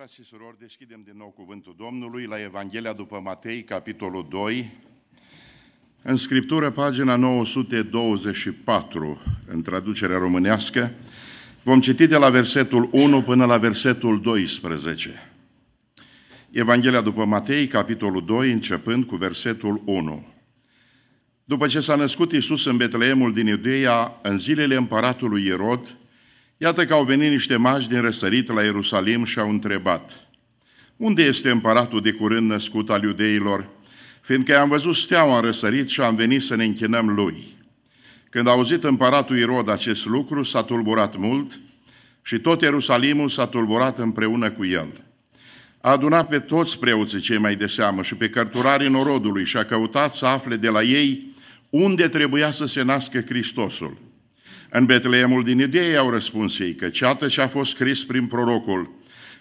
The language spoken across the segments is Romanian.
Frați și surori, deschidem din nou cuvântul Domnului la Evanghelia după Matei, capitolul 2, în Scriptură, pagina 924, în traducerea românească, vom citi de la versetul 1 până la versetul 12. Evanghelia după Matei, capitolul 2, începând cu versetul 1. După ce s-a născut Isus în Betleemul din Iudeea, în zilele împăratului Ierod, Iată că au venit niște mași din răsărit la Ierusalim și au întrebat, Unde este împăratul de curând născut al iudeilor? Fiindcă am văzut steaua în răsărit și am venit să ne închinăm lui. Când a auzit împăratul Irod acest lucru, s-a tulburat mult și tot Ierusalimul s-a tulburat împreună cu el. A adunat pe toți preoții cei mai de seamă și pe cărturarii norodului și a căutat să afle de la ei unde trebuia să se nască Hristosul. În Betleemul din Idei au răspuns ei, că ceată ce a fost scris prin prorocul,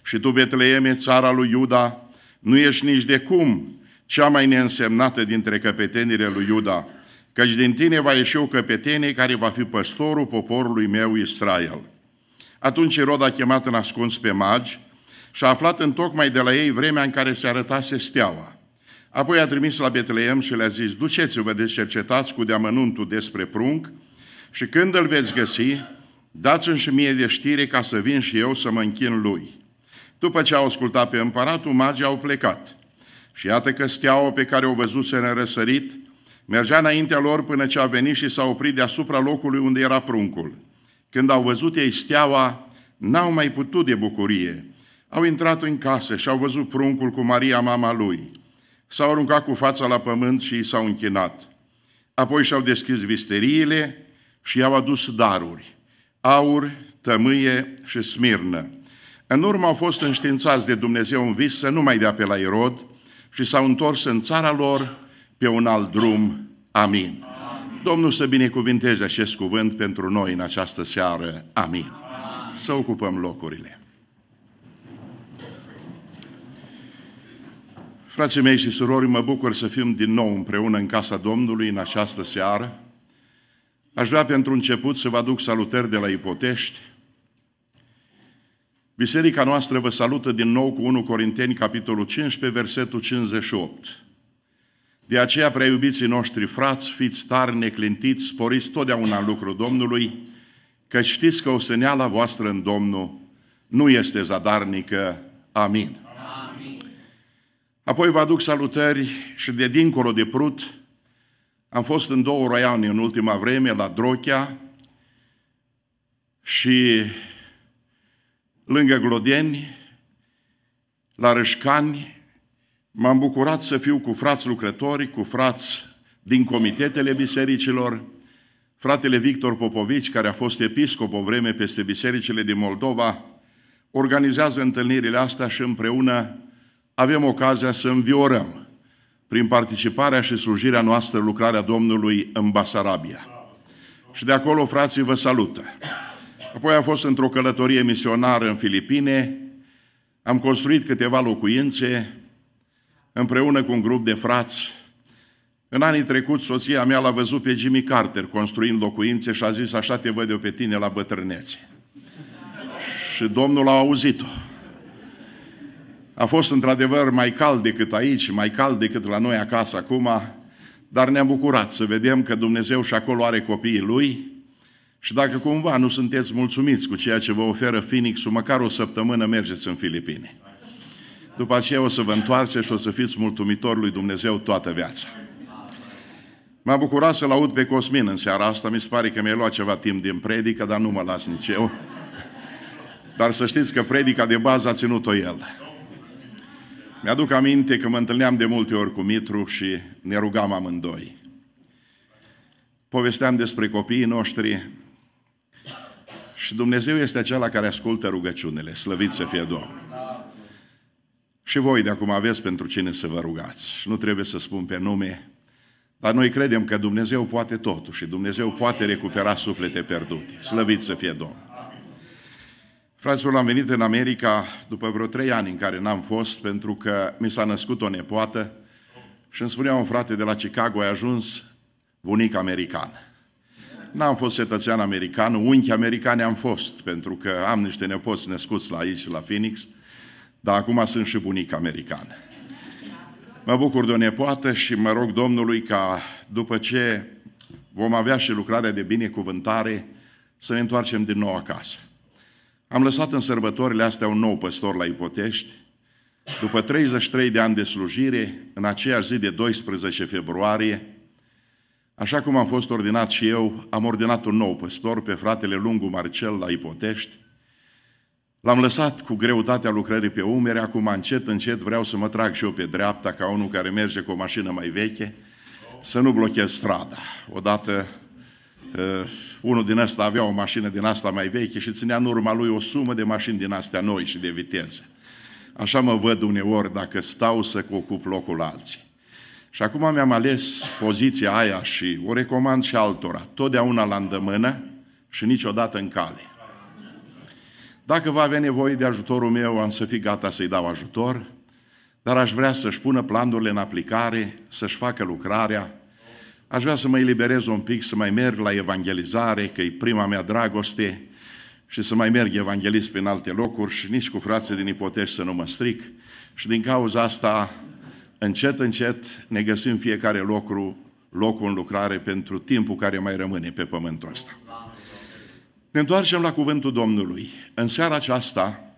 și tu, Betleeme, țara lui Iuda, nu ești nici de cum cea mai neînsemnată dintre căpetenile lui Iuda, căci din tine va ieși o căpetenie care va fi păstorul poporului meu Israel. Atunci Irod a chemat în ascuns pe magi și a aflat în tocmai de la ei vremea în care se arătase steaua. Apoi a trimis la Betleem și le-a zis, duceți-vă de cercetați cu deamănuntul despre prunc, și când îl veți găsi, dați-mi și mie de știre ca să vin și eu să mă închin lui. După ce au ascultat pe împăratul, magii au plecat. Și iată că steaua pe care o văzuse în răsărit, mergea înaintea lor până ce a venit și s-a oprit deasupra locului unde era pruncul. Când au văzut ei steaua, n-au mai putut de bucurie. Au intrat în casă și au văzut pruncul cu Maria, mama lui. S-au aruncat cu fața la pământ și i s-au închinat. Apoi și-au deschis visteriile și i-au adus daruri, aur, tămâie și smirnă. În urmă au fost înștiințați de Dumnezeu în vis să nu mai dea pe la Irod și s-au întors în țara lor pe un alt drum. Amin. Amin. Domnul să binecuvinteze acest cuvânt pentru noi în această seară. Amin. Amin. Să ocupăm locurile. Frații mei și surori, mă bucur să fim din nou împreună în casa Domnului în această seară Aș vrea pentru început să vă aduc salutări de la Ipotești. Biserica noastră vă salută din nou cu 1 Corinteni, capitolul 15, versetul 58. De aceea, prea iubiții noștri frați, fiți tari, neclintiți, sporiți totdeauna în lucrul Domnului, că știți că o săneala voastră în Domnul nu este zadarnică. Amin. Amin. Apoi vă aduc salutări și de dincolo de prut, am fost în două roiane în ultima vreme, la Drochea și lângă Glodeni, la Rășcani. M-am bucurat să fiu cu frați lucrători, cu frați din comitetele bisericilor, fratele Victor Popovici, care a fost episcop o vreme peste bisericile din Moldova, organizează întâlnirile astea și împreună avem ocazia să înviorăm prin participarea și slujirea noastră lucrarea Domnului în Basarabia. Și de acolo frații vă salută. Apoi a fost într-o călătorie misionară în Filipine, am construit câteva locuințe împreună cu un grup de frați. În anii trecuți, soția mea l-a văzut pe Jimmy Carter construind locuințe și a zis, așa te văd eu pe tine la bătrânețe. și Domnul a auzit-o. A fost într-adevăr mai cald decât aici, mai cald decât la noi acasă acum, dar ne-am bucurat să vedem că Dumnezeu și acolo are copiii Lui și dacă cumva nu sunteți mulțumiți cu ceea ce vă oferă phoenix măcar o săptămână mergeți în Filipine. După aceea o să vă întoarceți și o să fiți mulțumitor lui Dumnezeu toată viața. M-a bucurat să-l aud pe Cosmin în seara asta. Mi se pare că mi-a luat ceva timp din predică, dar nu mă las nici eu. Dar să știți că predica de bază a ținut-o el. Mi-aduc aminte că mă întâlneam de multe ori cu Mitru și ne rugam amândoi. Povesteam despre copiii noștri și Dumnezeu este acela care ascultă rugăciunile, slăvit să fie Domnul. Și voi de acum aveți pentru cine să vă rugați. Nu trebuie să spun pe nume, dar noi credem că Dumnezeu poate totul și Dumnezeu poate recupera suflete pierdute. Slăvit să fie Domnul. Fraților, am venit în America după vreo trei ani în care n-am fost, pentru că mi s-a născut o nepoată și îmi spunea un frate de la Chicago, ai ajuns bunic american. N-am fost cetățean american, unchi americani am fost, pentru că am niște nepoți născuți la aici, la Phoenix, dar acum sunt și bunic american. Mă bucur de o nepoată și mă rog Domnului ca după ce vom avea și lucrarea de binecuvântare să ne întoarcem din nou acasă. Am lăsat în sărbătorile astea un nou păstor la Ipotești. După 33 de ani de slujire, în aceeași zi de 12 februarie, așa cum am fost ordinat și eu, am ordinat un nou păstor pe fratele Lungu Marcel la Ipotești. L-am lăsat cu greutatea lucrării pe umeri, acum încet, încet vreau să mă trag și eu pe dreapta ca unul care merge cu o mașină mai veche, să nu blochez strada. Odată Uh, unul din ăsta avea o mașină din asta mai veche și ținea în urma lui o sumă de mașini din astea noi și de viteză. Așa mă văd uneori dacă stau să ocup locul alții. Și acum mi-am ales poziția aia și o recomand și altora. Totdeauna la îndemână și niciodată în cale. Dacă va avea nevoie de ajutorul meu, am să fi gata să-i dau ajutor, dar aș vrea să-și pună planurile în aplicare, să-și facă lucrarea, Aș vrea să mă eliberez un pic, să mai merg la evangelizare, că e prima mea dragoste, și să mai merg evanghelist prin alte locuri și nici cu frații din ipotești să nu mă stric. Și din cauza asta, încet, încet, ne găsim fiecare locru, locul în lucrare pentru timpul care mai rămâne pe pământul ăsta. Ne întoarcem la cuvântul Domnului. În seara aceasta,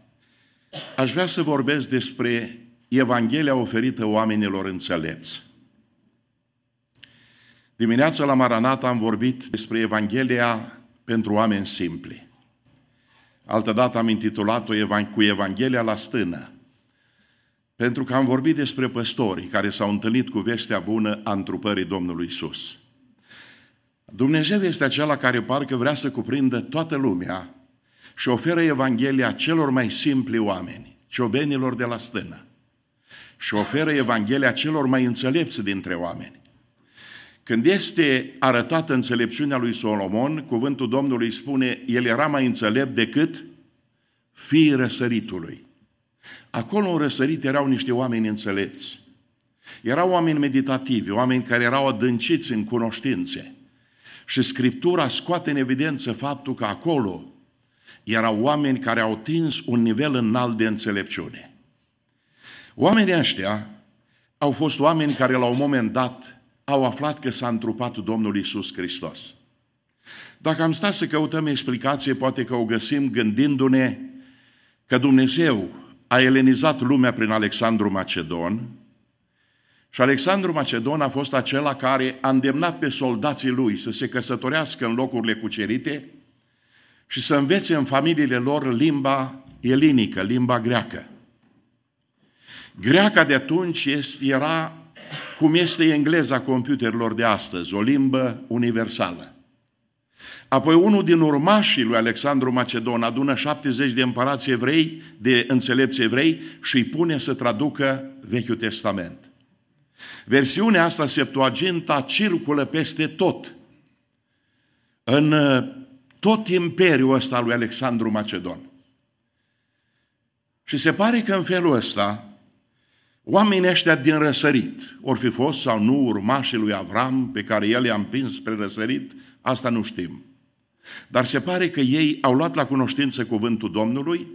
aș vrea să vorbesc despre Evanghelia oferită oamenilor înțelepți. Dimineața la Maranata am vorbit despre Evanghelia pentru oameni simpli. Altădată am intitulat-o cu Evanghelia la stână, pentru că am vorbit despre păstorii care s-au întâlnit cu vestea bună a întrupării Domnului Isus. Dumnezeu este acela care parcă vrea să cuprindă toată lumea și oferă Evanghelia celor mai simpli oameni, ciobenilor de la stână, și oferă Evanghelia celor mai înțelepți dintre oameni, când este arătată înțelepciunea lui Solomon, cuvântul Domnului spune, el era mai înțelept decât fiii răsăritului. Acolo în răsărit erau niște oameni înțelepți. Erau oameni meditativi, oameni care erau adânciți în cunoștințe. Și Scriptura scoate în evidență faptul că acolo erau oameni care au tins un nivel înalt de înțelepciune. Oamenii ăștia au fost oameni care la un moment dat au aflat că s-a întrupat Domnul Isus Hristos. Dacă am stat să căutăm explicație, poate că o găsim gândindu-ne că Dumnezeu a elenizat lumea prin Alexandru Macedon și Alexandru Macedon a fost acela care a îndemnat pe soldații lui să se căsătorească în locurile cucerite și să învețe în familiile lor limba elinică, limba greacă. Greaca de atunci era cum este engleza computerilor de astăzi, o limbă universală. Apoi unul din urmașii lui Alexandru Macedon adună 70 de împărați evrei, de înțelepți evrei și îi pune să traducă Vechiul Testament. Versiunea asta, Septuaginta, circulă peste tot. În uh, tot imperiul ăsta lui Alexandru Macedon. Și se pare că în felul ăsta, Oamenii ăștia din răsărit, or fi fost sau nu urmașii lui Avram pe care el i-a împins spre răsărit, asta nu știm. Dar se pare că ei au luat la cunoștință cuvântul Domnului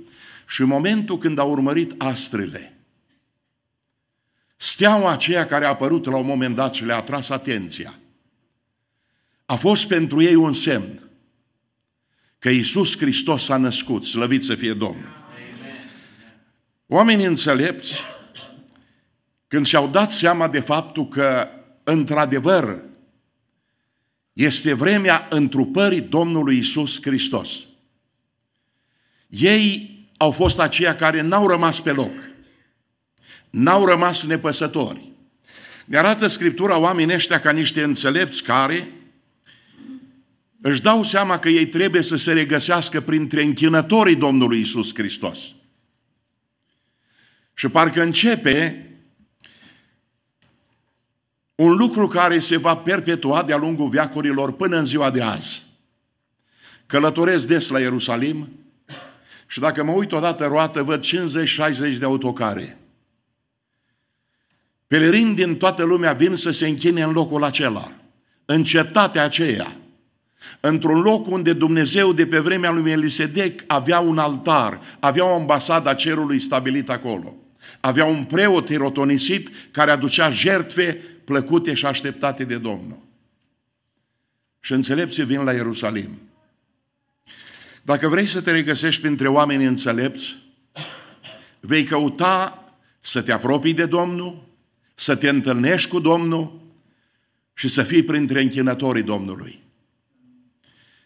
și în momentul când au urmărit astrele, steaua aceea care a apărut la un moment dat și le-a atras atenția, a fost pentru ei un semn că Iisus Hristos s-a născut, slăvit să fie Domnul. Oamenii înțelepți când și-au dat seama de faptul că, într-adevăr, este vremea întrupării Domnului Isus Hristos. Ei au fost aceia care n-au rămas pe loc, n-au rămas nepăsători. Ne arată Scriptura oamenii ăștia ca niște înțelepți care își dau seama că ei trebuie să se regăsească printre închinătorii Domnului Isus Hristos. Și parcă începe un lucru care se va perpetua de-a lungul veacurilor până în ziua de azi. Călătoresc des la Ierusalim și dacă mă uit odată roată, văd 50-60 de autocare. Pelerini din toată lumea vin să se închine în locul acela, în cetatea aceea, într-un loc unde Dumnezeu de pe vremea lui Elisedec avea un altar, avea o ambasada cerului stabilit acolo. Avea un preot irotonisit care aducea jertfe plăcute și așteptate de Domnul. Și înțelepții vin la Ierusalim. Dacă vrei să te regăsești printre oameni înțelepți, vei căuta să te apropii de Domnul, să te întâlnești cu Domnul și să fii printre închinătorii Domnului.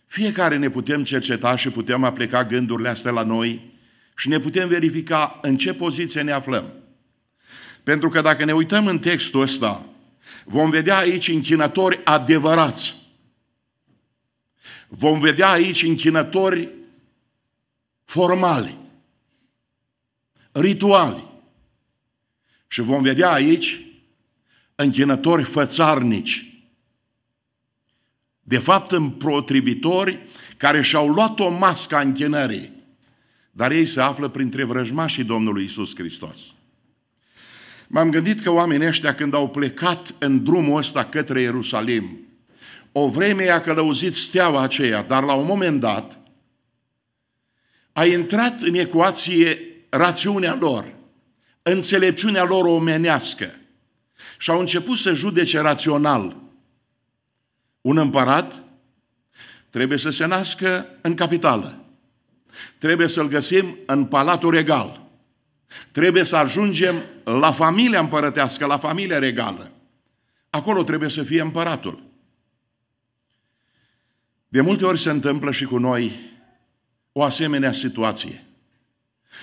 Fiecare ne putem cerceta și putem aplica gândurile astea la noi și ne putem verifica în ce poziție ne aflăm. Pentru că dacă ne uităm în textul ăsta, Vom vedea aici închinători adevărați. Vom vedea aici închinători formale, rituale. Și vom vedea aici închinători fățarnici. De fapt, împotrivitori care și-au luat o mască a închinării, dar ei se află printre vrăjmașii Domnului Isus Hristos. M-am gândit că oamenii ăștia când au plecat în drumul ăsta către Ierusalim, o vreme i-a călăuzit steaua aceea, dar la un moment dat a intrat în ecuație rațiunea lor, înțelepciunea lor omenească și au început să judece rațional. Un împărat trebuie să se nască în capitală. Trebuie să-l găsim în Palatul Regal. Trebuie să ajungem la familia împărătească, la familia regală. Acolo trebuie să fie împăratul. De multe ori se întâmplă și cu noi o asemenea situație.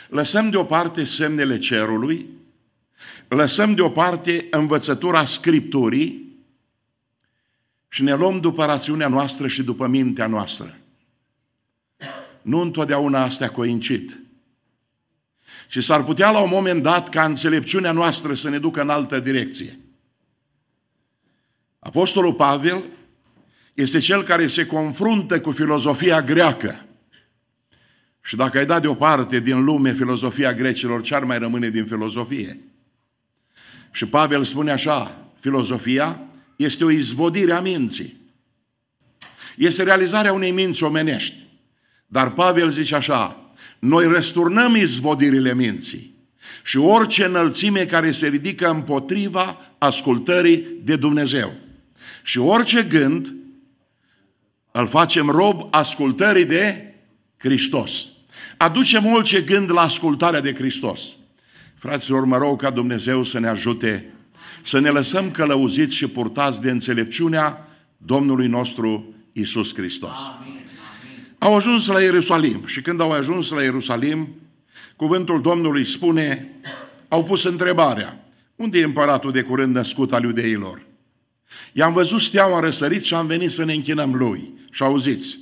Lăsăm deoparte semnele cerului, lăsăm deoparte învățătura Scripturii și ne luăm după rațiunea noastră și după mintea noastră. Nu întotdeauna astea coincid. Și s-ar putea la un moment dat ca înțelepciunea noastră să ne ducă în altă direcție. Apostolul Pavel este cel care se confruntă cu filozofia greacă. Și dacă ai dat deoparte din lume filozofia grecilor, ce ar mai rămâne din filozofie? Și Pavel spune așa, filozofia este o izvodire a minții. Este realizarea unei minți omenești. Dar Pavel zice așa, noi răsturnăm izvodirile minții și orice înălțime care se ridică împotriva ascultării de Dumnezeu. Și orice gând îl facem rob ascultării de Hristos. Aducem orice gând la ascultarea de Hristos. Fraților, mă rog ca Dumnezeu să ne ajute să ne lăsăm călăuziți și purtați de înțelepciunea Domnului nostru Isus Hristos. Amin. Au ajuns la Ierusalim și când au ajuns la Ierusalim, cuvântul Domnului spune, au pus întrebarea, unde e împăratul de curând născut al iudeilor? I-am văzut steaua răsărit și am venit să ne închinăm lui. Și auziți,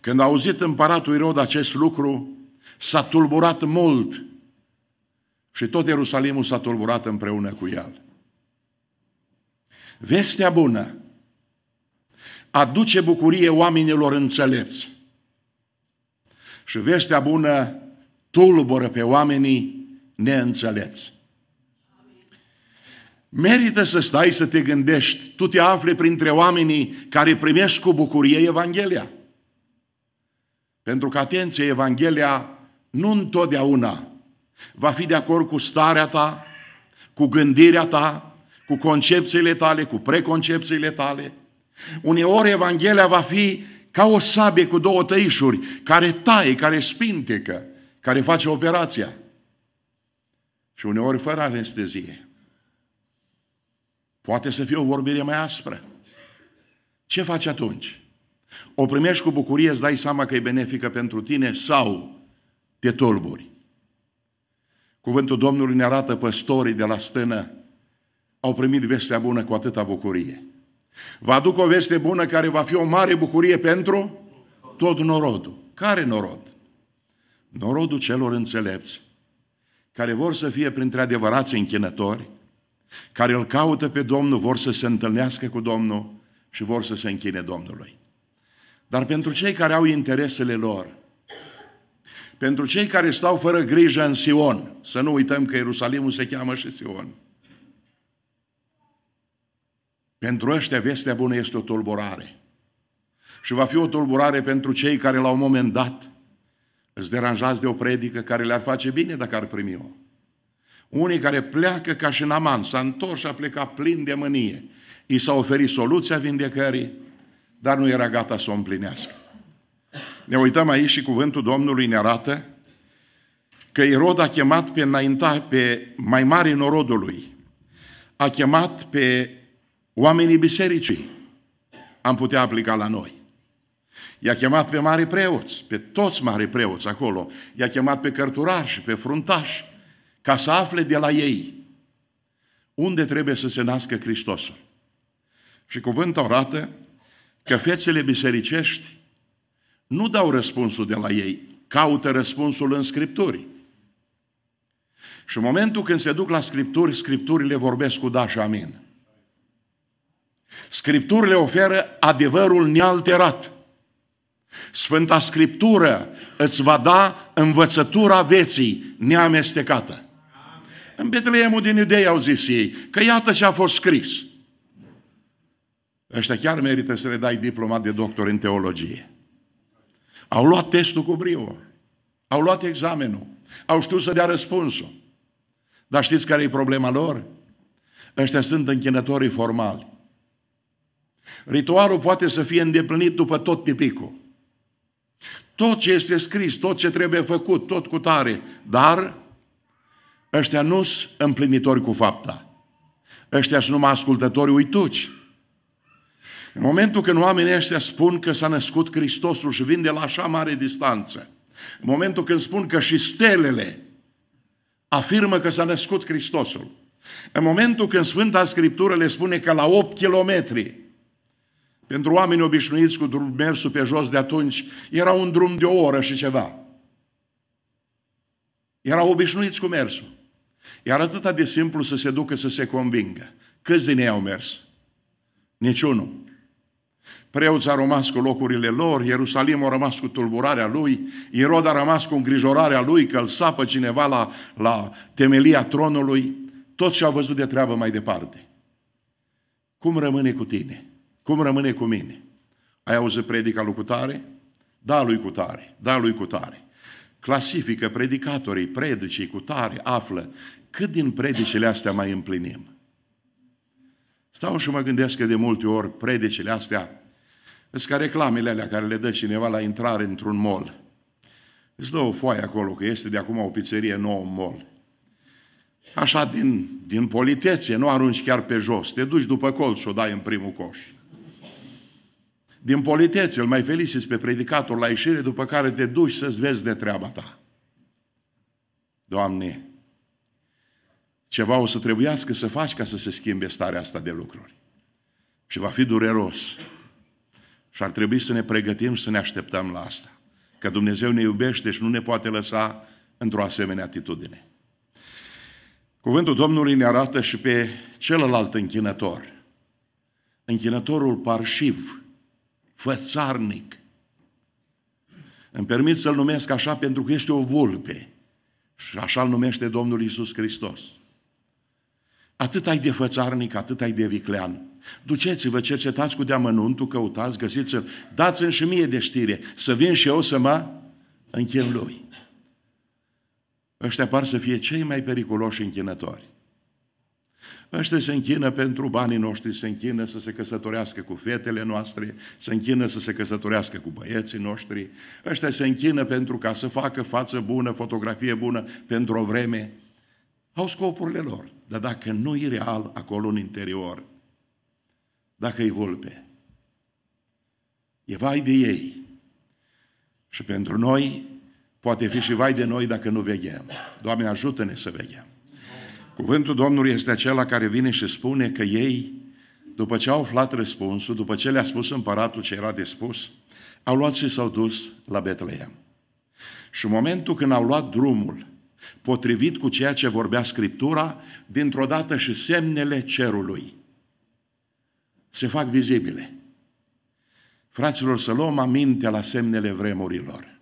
când a auzit împăratul Irod acest lucru, s-a tulburat mult și tot Ierusalimul s-a tulburat împreună cu el. Vestea bună aduce bucurie oamenilor înțelepți. Și vestea bună tulbură pe oamenii neînțelepți. Merită să stai să te gândești. Tu te afli printre oamenii care primesc cu bucurie Evanghelia. Pentru că, atenție, Evanghelia nu întotdeauna va fi de acord cu starea ta, cu gândirea ta, cu concepțiile tale, cu preconcepțiile tale. Uneori Evanghelia va fi ca o sabie cu două tăișuri, care taie, care spintecă, care face operația. Și uneori fără anestezie. Poate să fie o vorbire mai aspră. Ce faci atunci? O primești cu bucurie, îți dai seama că e benefică pentru tine sau te tulburi. Cuvântul Domnului ne arată păstorii de la stână au primit vestea bună cu atâta bucurie. Vă aduc o veste bună care va fi o mare bucurie pentru tot norodul. Care norod? Norodul celor înțelepți, care vor să fie printre adevărați închinători, care îl caută pe Domnul, vor să se întâlnească cu Domnul și vor să se închine Domnului. Dar pentru cei care au interesele lor, pentru cei care stau fără grijă în Sion, să nu uităm că Ierusalimul se cheamă și Sion, pentru ăștia vestea bună este o tulburare. Și va fi o tulburare pentru cei care la un moment dat îți deranjați de o predică care le-ar face bine dacă ar primi-o. Unii care pleacă ca și Naman, s-a întors și a plecat plin de mânie. I s-a oferit soluția vindecării, dar nu era gata să o împlinească. Ne uităm aici și cuvântul Domnului ne arată că Irod a chemat pe, înainta, pe mai mari norodului, a chemat pe oamenii bisericii am putea aplica la noi. I-a chemat pe mari preoți, pe toți mari preoți acolo, i-a chemat pe cărturași, pe fruntași, ca să afle de la ei unde trebuie să se nască Hristosul. Și cuvântul arată că fețele bisericești nu dau răspunsul de la ei, caută răspunsul în Scripturi. Și în momentul când se duc la Scripturi, Scripturile vorbesc cu da și amin. Scripturile oferă adevărul nealterat. Sfânta Scriptură îți va da învățătura vieții neamestecată. În Betleemul din Iudei au zis ei că iată ce a fost scris. Ăștia chiar merită să le dai diploma de doctor în teologie. Au luat testul cu brio. Au luat examenul. Au știut să dea răspunsul. Dar știți care e problema lor? Ăștia sunt închinătorii formali. Ritualul poate să fie îndeplinit după tot tipicul. Tot ce este scris, tot ce trebuie făcut, tot cu tare, dar ăștia nu sunt împlinitori cu fapta. Ăștia sunt numai ascultători uituci. În momentul când oamenii ăștia spun că s-a născut Hristosul și vin de la așa mare distanță, în momentul când spun că și stelele afirmă că s-a născut Hristosul, în momentul când Sfânta Scriptură le spune că la 8 kilometri pentru oameni obișnuiți cu mersul pe jos de atunci, era un drum de o oră și ceva. Erau obișnuiți cu mersul. Iar atâta de simplu să se ducă să se convingă. Câți din ei au mers? Niciunul. Preoți a rămas cu locurile lor, Ierusalim a rămas cu tulburarea lui, Irod a rămas cu îngrijorarea lui că îl sapă cineva la, la temelia tronului. Tot ce au văzut de treabă mai departe. Cum rămâne cu tine? Cum rămâne cu mine? Ai auzit predica lui cutare? Da lui cutare, da lui cutare. Clasifică predicatorii, predicii cutare, află cât din predicile astea mai împlinim. Stau și mă gândesc că de multe ori predicile astea sunt ca reclamele alea care le dă cineva la intrare într-un mall. Îți dă o foaie acolo, că este de acum o pizzerie nouă în mall. Așa, din, din politețe, nu arunci chiar pe jos. Te duci după colț și o dai în primul coș. Din politețe îl mai felicit pe predicator la ieșire, după care te duci să-ți vezi de treaba ta. Doamne, ceva o să trebuiască să faci ca să se schimbe starea asta de lucruri. Și va fi dureros. Și ar trebui să ne pregătim și să ne așteptăm la asta. Că Dumnezeu ne iubește și nu ne poate lăsa într-o asemenea atitudine. Cuvântul Domnului ne arată și pe celălalt închinător. Închinătorul parșiv fățarnic. Îmi permit să-l numesc așa pentru că este o vulpe. Și așa îl numește Domnul Isus Hristos. Atât ai de fățarnic, atât ai de viclean. Duceți-vă, cercetați cu deamănuntul, căutați, găsiți-l, dați-mi și mie de știre, să vin și eu să mă închin lui. Ăștia par să fie cei mai periculoși închinători. Ăștia se închină pentru banii noștri, se închină să se căsătorească cu fetele noastre, se închină să se căsătorească cu băieții noștri, ăștia se închină pentru ca să facă față bună, fotografie bună pentru o vreme. Au scopurile lor, dar dacă nu e real acolo în interior, dacă e vulpe, e vai de ei. Și pentru noi poate fi și vai de noi dacă nu vegem. Doamne, ajută-ne să vegem. Cuvântul Domnului este acela care vine și spune că ei, după ce au aflat răspunsul, după ce le-a spus împăratul ce era de spus, au luat și s-au dus la Betleem. Și în momentul când au luat drumul, potrivit cu ceea ce vorbea Scriptura, dintr-o dată și semnele cerului se fac vizibile. Fraților, să luăm aminte la semnele vremurilor.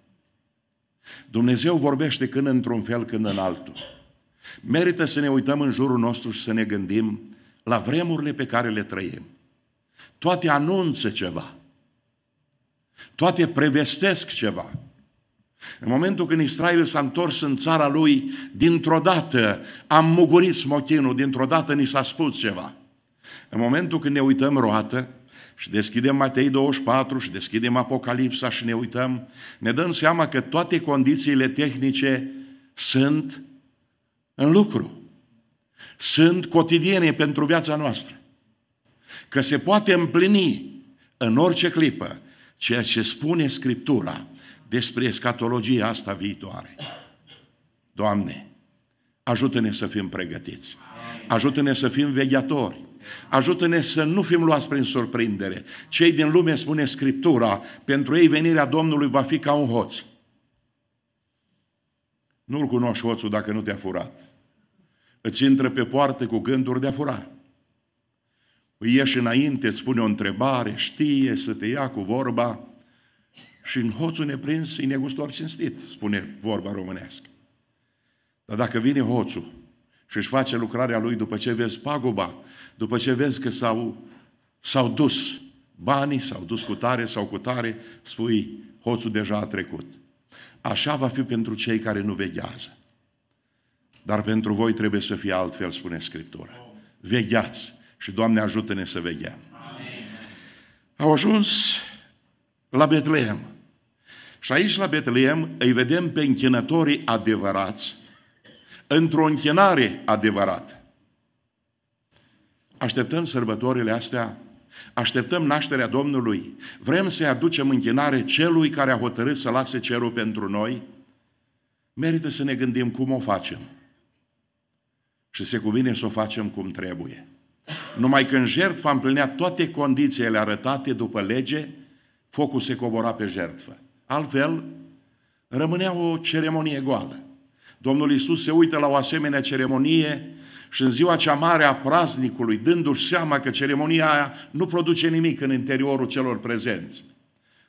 Dumnezeu vorbește când într-un fel, când în altul. Merită să ne uităm în jurul nostru și să ne gândim la vremurile pe care le trăim. Toate anunță ceva. Toate prevestesc ceva. În momentul când Israel s-a întors în țara lui, dintr-o dată am mugurit smochinul, dintr-o dată ni s-a spus ceva. În momentul când ne uităm roată și deschidem Matei 24 și deschidem Apocalipsa și ne uităm, ne dăm seama că toate condițiile tehnice sunt în lucru. Sunt cotidiene pentru viața noastră. Că se poate împlini în orice clipă ceea ce spune Scriptura despre escatologia asta viitoare. Doamne, ajută-ne să fim pregătiți. Ajută-ne să fim vegheatori. Ajută-ne să nu fim luați prin surprindere. Cei din lume, spune Scriptura, pentru ei venirea Domnului va fi ca un hoț. Nu-l cunoști hoțul dacă nu te-a furat. Îți intră pe poartă cu gânduri de a fura. Îi ieși înainte, îți pune o întrebare, știe să te ia cu vorba și în hoțul neprins e negustor cinstit, spune vorba românească. Dar dacă vine hoțul și își face lucrarea lui după ce vezi paguba, după ce vezi că s-au, s-au dus banii, s-au dus cu tare au cu tare, spui, hoțul deja a trecut. Așa va fi pentru cei care nu veghează. Dar pentru voi trebuie să fie altfel, spune Scriptura. Vegheați și Doamne ajută-ne să veghem. Au ajuns la Betlehem. Și aici la Betlehem îi vedem pe închinătorii adevărați într-o închinare adevărată. Așteptăm sărbătorile astea Așteptăm nașterea Domnului. Vrem să-i aducem închinare celui care a hotărât să lase cerul pentru noi? Merită să ne gândim cum o facem. Și se cuvine să o facem cum trebuie. Numai când jertfa împlinea toate condițiile arătate după lege, focul se cobora pe jertfă. Altfel, rămânea o ceremonie goală. Domnul Isus se uită la o asemenea ceremonie și în ziua cea mare a praznicului, dându-și seama că ceremonia aia nu produce nimic în interiorul celor prezenți.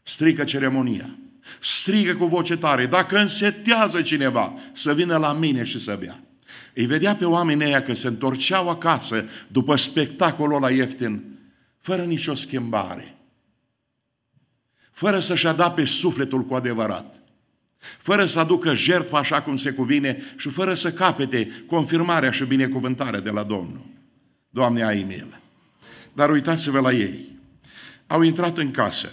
Strică ceremonia. Strigă cu voce tare, dacă însetează cineva să vină la mine și să bea. Îi vedea pe oamenii aia că se întorceau acasă după spectacolul la ieftin, fără nicio schimbare, fără să-și adapte sufletul cu adevărat fără să aducă jertfă așa cum se cuvine și fără să capete confirmarea și binecuvântarea de la Domnul. Doamne, ai milă! Dar uitați-vă la ei. Au intrat în casă.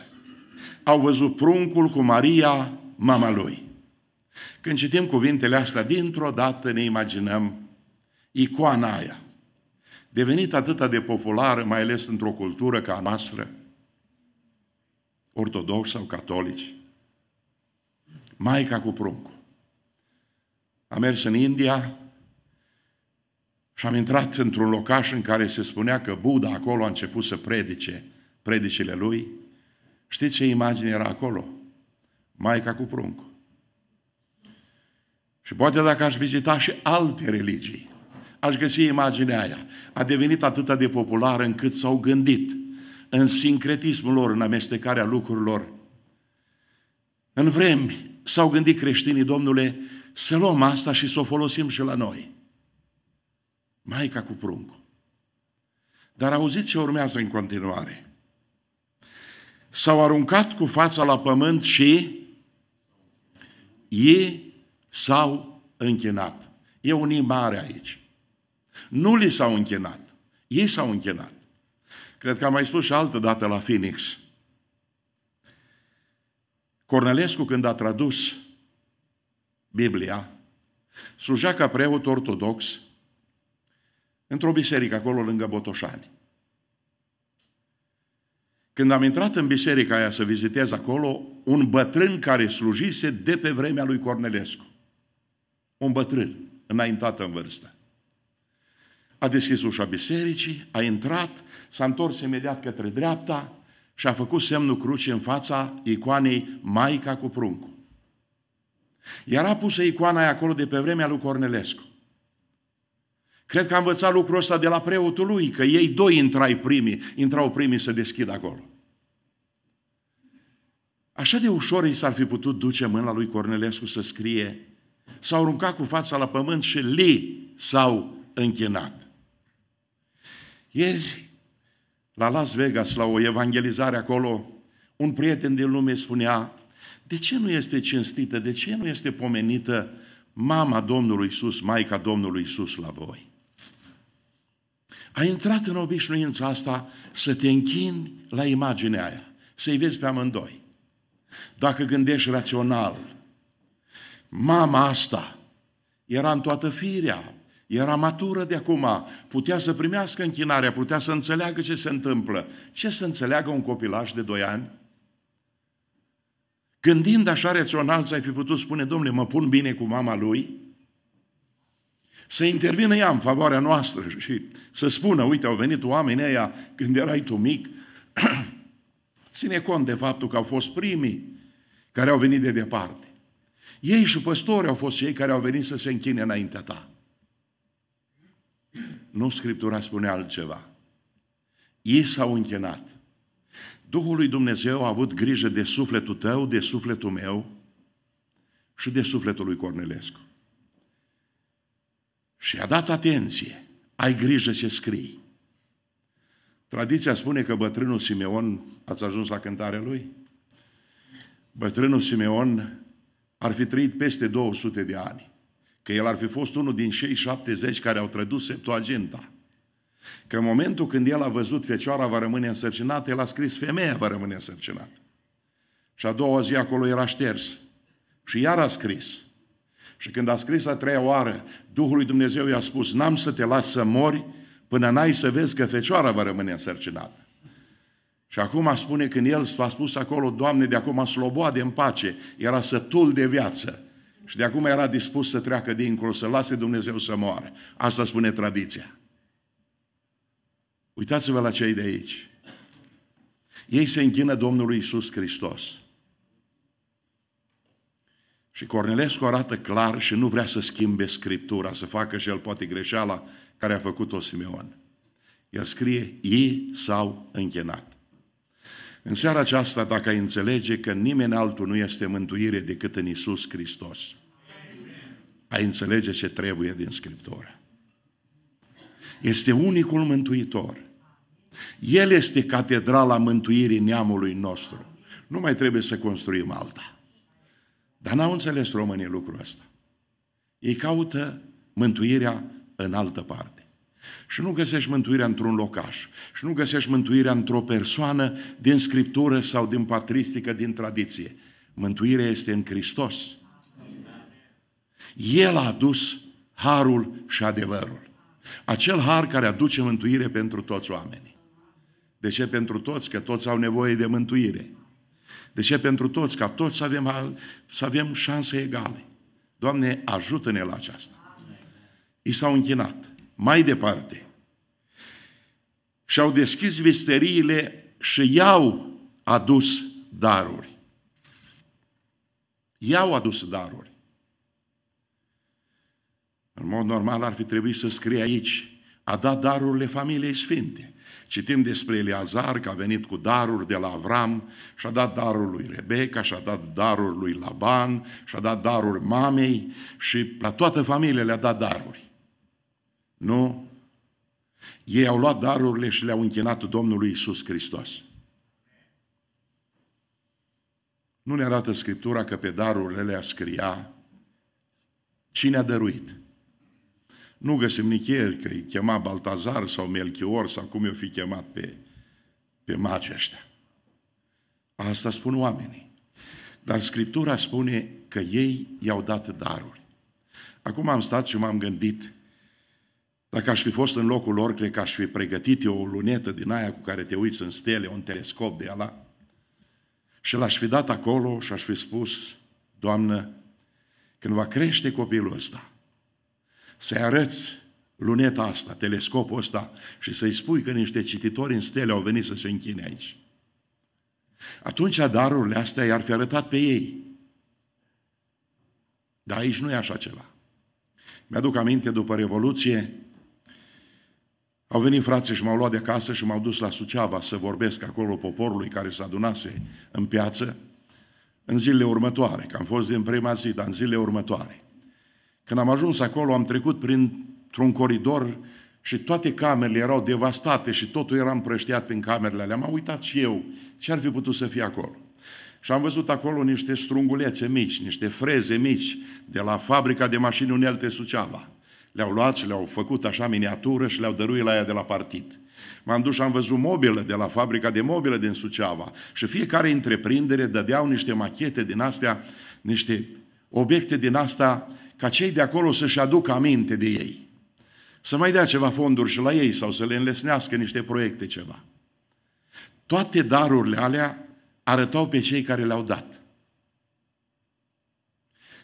Au văzut pruncul cu Maria, mama lui. Când citim cuvintele astea, dintr-o dată ne imaginăm icoana aia, devenit atât de populară, mai ales într-o cultură ca a noastră, ortodoxi sau catolici, maica cu pruncul. Am mers în India și am intrat într-un locaș în care se spunea că Buddha acolo a început să predice predicile lui. Știți ce imagine era acolo? Maica cu pruncul. Și poate dacă aș vizita și alte religii, aș găsi imaginea aia. A devenit atât de populară încât s-au gândit în sincretismul lor, în amestecarea lucrurilor. În vremi s-au gândit creștinii, domnule, să luăm asta și să o folosim și la noi. Maica cu pruncul. Dar auziți ce urmează în continuare. S-au aruncat cu fața la pământ și ei s-au închinat. E un mare aici. Nu li s-au închinat. Ei s-au închinat. Cred că am mai spus și altă dată la Phoenix. Cornelescu, când a tradus Biblia, slujea ca preot ortodox într-o biserică acolo lângă Botoșani. Când am intrat în biserica aia să vizitez acolo, un bătrân care slujise de pe vremea lui Cornelescu. Un bătrân, înaintat în vârstă. A deschis ușa bisericii, a intrat, s-a întors imediat către dreapta, și a făcut semnul cruce în fața icoanei Maica cu pruncul. a pusă icoana aia acolo de pe vremea lui Cornelescu. Cred că a învățat lucrul ăsta de la preotul lui, că ei doi intrai primii, intrau primii să deschidă acolo. Așa de ușor i s-ar fi putut duce mâna lui Cornelescu să scrie s-au aruncat cu fața la pământ și li s-au închinat. Ieri la Las Vegas, la o evangelizare acolo, un prieten din lume spunea, de ce nu este cinstită, de ce nu este pomenită mama Domnului Isus, Maica Domnului Isus la voi? A intrat în obișnuința asta să te închini la imaginea aia, să-i vezi pe amândoi. Dacă gândești rațional, mama asta era în toată firea, era matură de acum, putea să primească închinarea, putea să înțeleagă ce se întâmplă. Ce să înțeleagă un copilaj de doi ani? Gândind așa rațional, ți-ai fi putut spune, domnule, mă pun bine cu mama lui? Să intervină ea în favoarea noastră și să spună, uite, au venit oamenii ăia când erai tu mic. Ține cont de faptul că au fost primii care au venit de departe. Ei și păstori au fost cei care au venit să se închine înaintea ta. Nu Scriptura spune altceva. Ei s-au închinat. Duhul lui Dumnezeu a avut grijă de sufletul tău, de sufletul meu și de sufletul lui Cornelescu. Și a dat atenție. Ai grijă ce scrii. Tradiția spune că bătrânul Simeon, ați ajuns la cântarea lui? Bătrânul Simeon ar fi trăit peste 200 de ani că el ar fi fost unul din cei 70 care au tradus Septuaginta. Că în momentul când el a văzut fecioara va rămâne însărcinată, el a scris femeia va rămâne însărcinată. Și a doua zi acolo era șters. Și iar a scris. Și când a scris a treia oară, Duhul lui Dumnezeu i-a spus, n-am să te las să mori până n-ai să vezi că fecioara va rămâne însărcinată. Și acum spune când el s-a spus acolo, Doamne, de acum sloboade în pace, era sătul de viață și de acum era dispus să treacă dincolo, să lase Dumnezeu să moară. Asta spune tradiția. Uitați-vă la cei de aici. Ei se închină Domnului Isus Hristos. Și Cornelescu arată clar și nu vrea să schimbe Scriptura, să facă și el poate greșeala care a făcut-o Simeon. El scrie, ei s-au închinat. În seara aceasta, dacă ai înțelege că nimeni altul nu este mântuire decât în Isus Hristos, ai înțelege ce trebuie din Scriptură. Este unicul mântuitor. El este catedrala mântuirii neamului nostru. Nu mai trebuie să construim alta. Dar n-au înțeles românii lucrul ăsta. Ei caută mântuirea în altă parte. Și nu găsești mântuirea într-un locaș. Și nu găsești mântuirea într-o persoană din scriptură sau din patristică, din tradiție. Mântuirea este în Hristos. El a adus harul și adevărul. Acel har care aduce mântuire pentru toți oamenii. De ce pentru toți? Că toți au nevoie de mântuire. De ce pentru toți? Ca toți să avem, să avem șanse egale. Doamne, ajută-ne la aceasta. I s-au închinat. Mai departe. Și-au deschis visteriile și i-au adus daruri. I-au adus daruri. În mod normal ar fi trebuit să scrie aici, a dat darurile familiei sfinte. Citim despre Eleazar că a venit cu daruri de la Avram și a dat darul lui Rebecca și a dat darul lui Laban și a dat darul mamei și la toată familia le-a dat daruri. Nu? Ei au luat darurile și le-au închinat Domnului Isus Hristos. Nu ne arată Scriptura că pe darurile le-a scria cine a dăruit. Nu găsim nicieri că îi chema Baltazar sau Melchior sau cum i-o fi chemat pe, pe magii ăștia. Asta spun oamenii. Dar Scriptura spune că ei i-au dat daruri. Acum am stat și m-am gândit, dacă aș fi fost în locul lor, cred că aș fi pregătit eu o lunetă din aia cu care te uiți în stele, un telescop de ala, și l-aș fi dat acolo și aș fi spus, Doamnă, când va crește copilul ăsta, să-i arăți luneta asta, telescopul ăsta și să-i spui că niște cititori în stele au venit să se închine aici. Atunci darurile astea i-ar fi arătat pe ei. Dar aici nu e așa ceva. Mi-aduc aminte, după Revoluție, au venit frații și m-au luat de acasă și m-au dus la Suceava să vorbesc acolo poporului care se adunase în piață în zilele următoare, că am fost din prima zi, dar în zilele următoare. Când am ajuns acolo, am trecut printr-un coridor și toate camerele erau devastate și totul era împrăștiat prin camerele alea. M-am uitat și eu ce ar fi putut să fie acolo. Și am văzut acolo niște strungulețe mici, niște freze mici de la fabrica de mașini unelte Suceava. Le-au luat și le-au făcut așa miniatură și le-au dăruit la ea de la partid. M-am dus și am văzut mobilă de la fabrica de mobilă din Suceava și fiecare întreprindere dădeau niște machete din astea, niște obiecte din astea ca cei de acolo să-și aducă aminte de ei. Să mai dea ceva fonduri și la ei sau să le înlesnească niște proiecte ceva. Toate darurile alea arătau pe cei care le-au dat.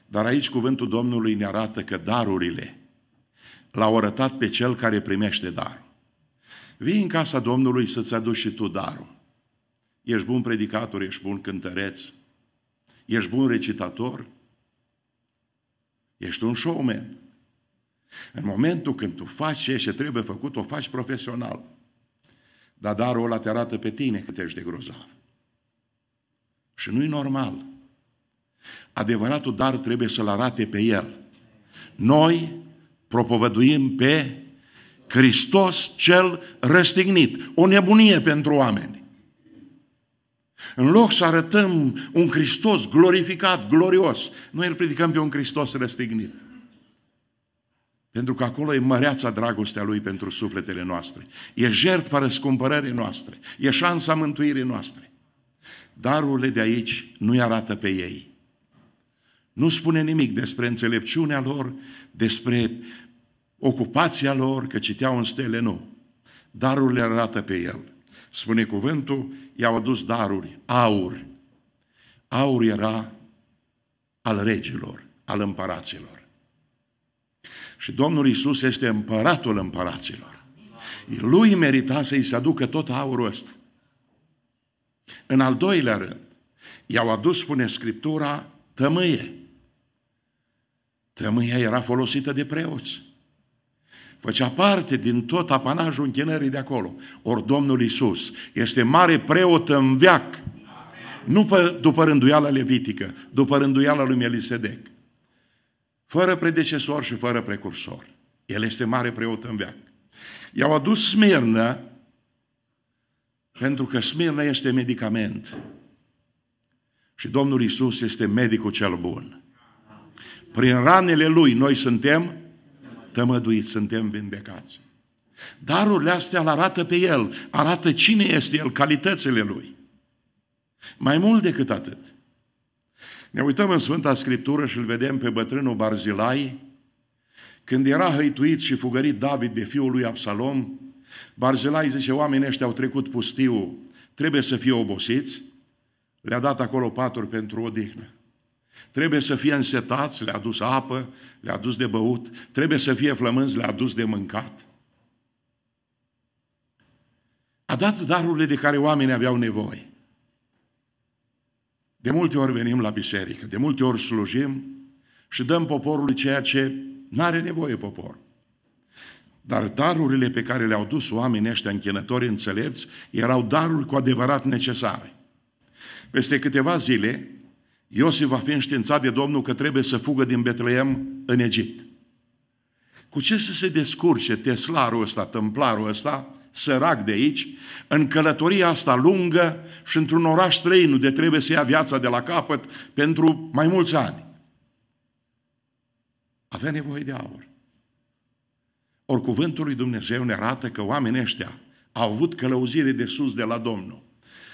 Dar aici cuvântul Domnului ne arată că darurile l-au arătat pe cel care primește darul. Vii în casa Domnului să-ți aduci și tu darul. Ești bun predicator, ești bun cântăreț, ești bun recitator, Ești un showman. În momentul când tu faci ce trebuie făcut, o faci profesional. Dar darul ăla te arată pe tine cât ești de grozav. Și nu-i normal. Adevăratul dar trebuie să-l arate pe el. Noi propovăduim pe Hristos cel răstignit. O nebunie pentru oameni. În loc să arătăm un Hristos glorificat, glorios, noi îl predicăm pe un Hristos răstignit. Pentru că acolo e măreața dragostea Lui pentru sufletele noastre. E jertfa răscumpărării noastre. E șansa mântuirii noastre. Darurile de aici nu arată pe ei. Nu spune nimic despre înțelepciunea lor, despre ocupația lor, că citeau în stele, nu. Darurile arată pe el spune cuvântul, i-au adus daruri, aur. Aur era al regilor, al împăraților. Și Domnul Isus este împăratul împăraților. Lui merita să-i se aducă tot aurul ăsta. În al doilea rând, i-au adus, spune Scriptura, tămâie. Tămâia era folosită de preoți făcea parte din tot apanajul închinării de acolo. Ori Domnul Isus este mare preot în veac, nu pe, după rânduiala levitică, după rânduiala lui Melisedec. Fără predecesor și fără precursor. El este mare preot în veac. I-au adus smirnă, pentru că smirnă este medicament. Și Domnul Isus este medicul cel bun. Prin ranele Lui noi suntem tămăduiți, suntem vindecați. Darurile astea îl arată pe el, arată cine este el, calitățile lui. Mai mult decât atât, ne uităm în Sfânta Scriptură și îl vedem pe bătrânul Barzilai, când era hăituit și fugărit David de fiul lui Absalom, Barzilai zice, oamenii ăștia au trecut pustiu, trebuie să fie obosiți, le-a dat acolo paturi pentru odihnă. Trebuie să fie însetați, le-a dus apă, le-a dus de băut, trebuie să fie flămânzi, le-a dus de mâncat. A dat darurile de care oamenii aveau nevoie. De multe ori venim la biserică, de multe ori slujim și dăm poporului ceea ce nu are nevoie popor. Dar darurile pe care le-au dus oamenii ăștia închinători înțelepți erau daruri cu adevărat necesare. Peste câteva zile, Iosif va fi înștiințat de Domnul că trebuie să fugă din Betleem în Egipt. Cu ce să se descurce teslarul ăsta, tâmplarul ăsta, sărac de aici, în călătoria asta lungă și într-un oraș străin unde trebuie să ia viața de la capăt pentru mai mulți ani? Avea nevoie de aur. Ori cuvântul lui Dumnezeu ne arată că oamenii ăștia au avut călăuzire de sus de la Domnul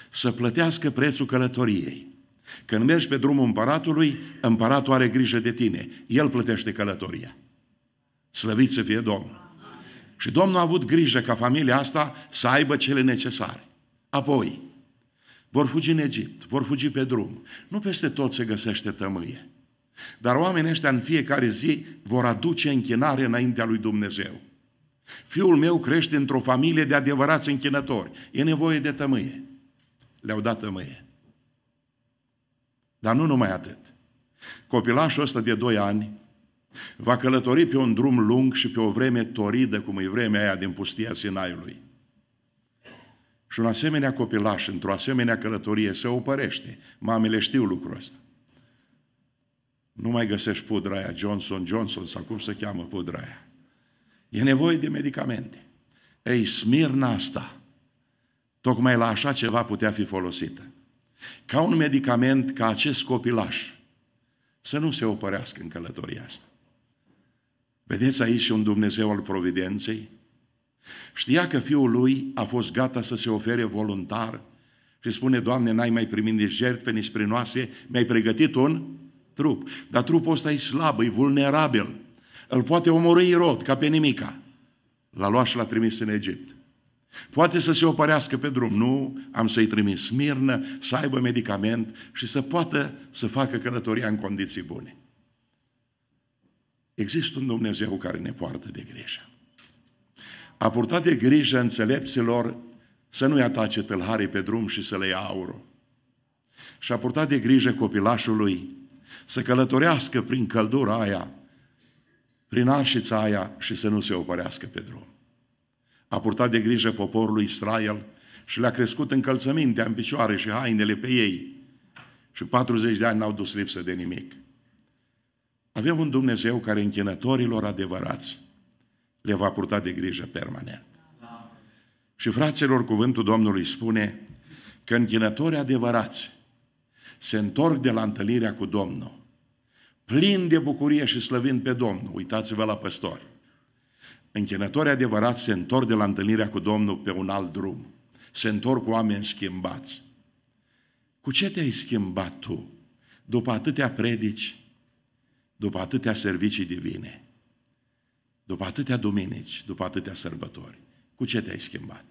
să plătească prețul călătoriei când mergi pe drumul împăratului, împăratul are grijă de tine. El plătește călătoria. Slăvit să fie Domnul. Și Domnul a avut grijă ca familia asta să aibă cele necesare. Apoi, vor fugi în Egipt, vor fugi pe drum. Nu peste tot se găsește tămâie. Dar oamenii ăștia în fiecare zi vor aduce închinare înaintea lui Dumnezeu. Fiul meu crește într-o familie de adevărați închinători. E nevoie de tămâie. Le-au dat tămâie. Dar nu numai atât. Copilașul ăsta de 2 ani va călători pe un drum lung și pe o vreme toridă, cum e vremea aia din pustia Sinaiului. Și un asemenea copilaș, într-o asemenea călătorie, se opărește. Mamele știu lucrul ăsta. Nu mai găsești pudra aia, Johnson Johnson, sau cum se cheamă pudra aia. E nevoie de medicamente. Ei, smirna asta, tocmai la așa ceva putea fi folosită ca un medicament ca acest copilaș să nu se opărească în călătoria asta. Vedeți aici un Dumnezeu al providenței? Știa că fiul lui a fost gata să se ofere voluntar și spune, Doamne, n-ai mai primit nici jertfe, nici prinoase, mi-ai pregătit un trup. Dar trupul ăsta e slab, e vulnerabil. Îl poate omorâi Irod, ca pe nimica. L-a luat și l-a trimis în Egipt. Poate să se opărească pe drum, nu, am să-i trimis smirnă, să aibă medicament și să poată să facă călătoria în condiții bune. Există un Dumnezeu care ne poartă de grijă. A purtat de grijă înțelepților să nu-i atace tâlharii pe drum și să le ia aurul. Și a purtat de grijă copilașului să călătorească prin căldura aia, prin așița aia și să nu se opărească pe drum a purtat de grijă poporul Israel și le-a crescut încălțămintea în picioare și hainele pe ei. Și 40 de ani n-au dus lipsă de nimic. Avem un Dumnezeu care închinătorilor adevărați le va purta de grijă permanent. Și fraților, cuvântul Domnului spune că închinătorii adevărați se întorc de la întâlnirea cu Domnul, plin de bucurie și slăvind pe Domnul. Uitați-vă la păstori închinători adevărați se întorc de la întâlnirea cu Domnul pe un alt drum. Se întorc cu oameni schimbați. Cu ce te-ai schimbat tu după atâtea predici, după atâtea servicii divine, după atâtea duminici, după atâtea sărbători? Cu ce te-ai schimbat?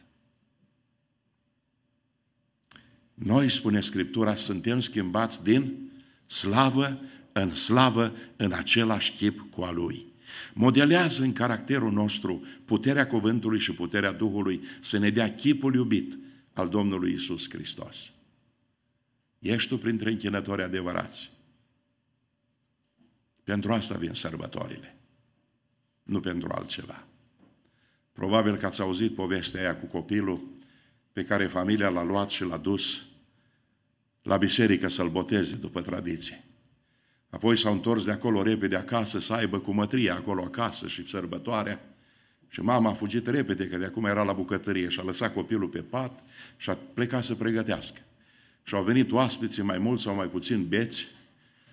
Noi, spune Scriptura, suntem schimbați din slavă în slavă în același chip cu a Lui. Modelează în caracterul nostru puterea cuvântului și puterea Duhului să ne dea chipul iubit al Domnului Isus Hristos. Ești tu printre închinători adevărați. Pentru asta vin sărbătorile, nu pentru altceva. Probabil că ați auzit povestea aia cu copilul pe care familia l-a luat și l-a dus la biserică să-l boteze după tradiție. Apoi s-au întors de acolo repede acasă să aibă cu mătria acolo acasă și sărbătoarea. Și mama a fugit repede, că de acum era la bucătărie și a lăsat copilul pe pat și a plecat să pregătească. Și au venit oaspeții mai mulți sau mai puțin beți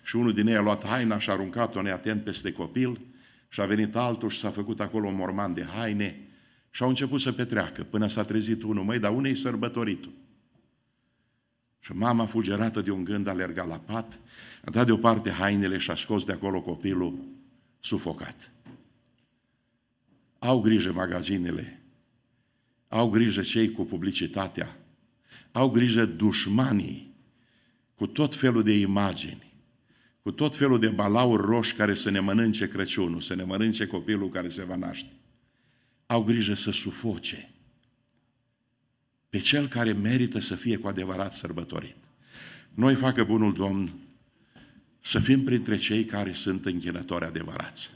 și unul din ei a luat haina și a aruncat-o neatent peste copil și a venit altul și s-a făcut acolo un morman de haine și au început să petreacă până s-a trezit unul, măi, dar unei sărbătoritul? Și mama, fulgerată de un gând, a alergat la pat, a dat deoparte hainele și a scos de acolo copilul sufocat. Au grijă magazinele, au grijă cei cu publicitatea, au grijă dușmanii cu tot felul de imagini, cu tot felul de balauri roși care să ne mănânce Crăciunul, să ne mănânce copilul care se va naște. Au grijă să sufoce pe cel care merită să fie cu adevărat sărbătorit. Noi facă bunul Domn să fim printre cei care sunt închinători adevărați.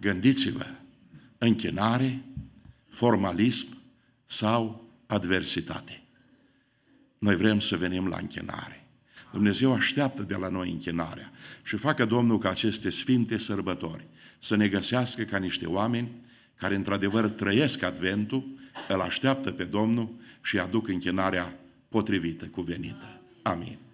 Gândiți-vă, închinare, formalism sau adversitate. Noi vrem să venim la închinare. Dumnezeu așteaptă de la noi închinarea și facă Domnul ca aceste sfinte sărbători să ne găsească ca niște oameni care într-adevăr trăiesc Adventul, îl așteaptă pe Domnul și aduc închinarea potrivită, cuvenită. Amin.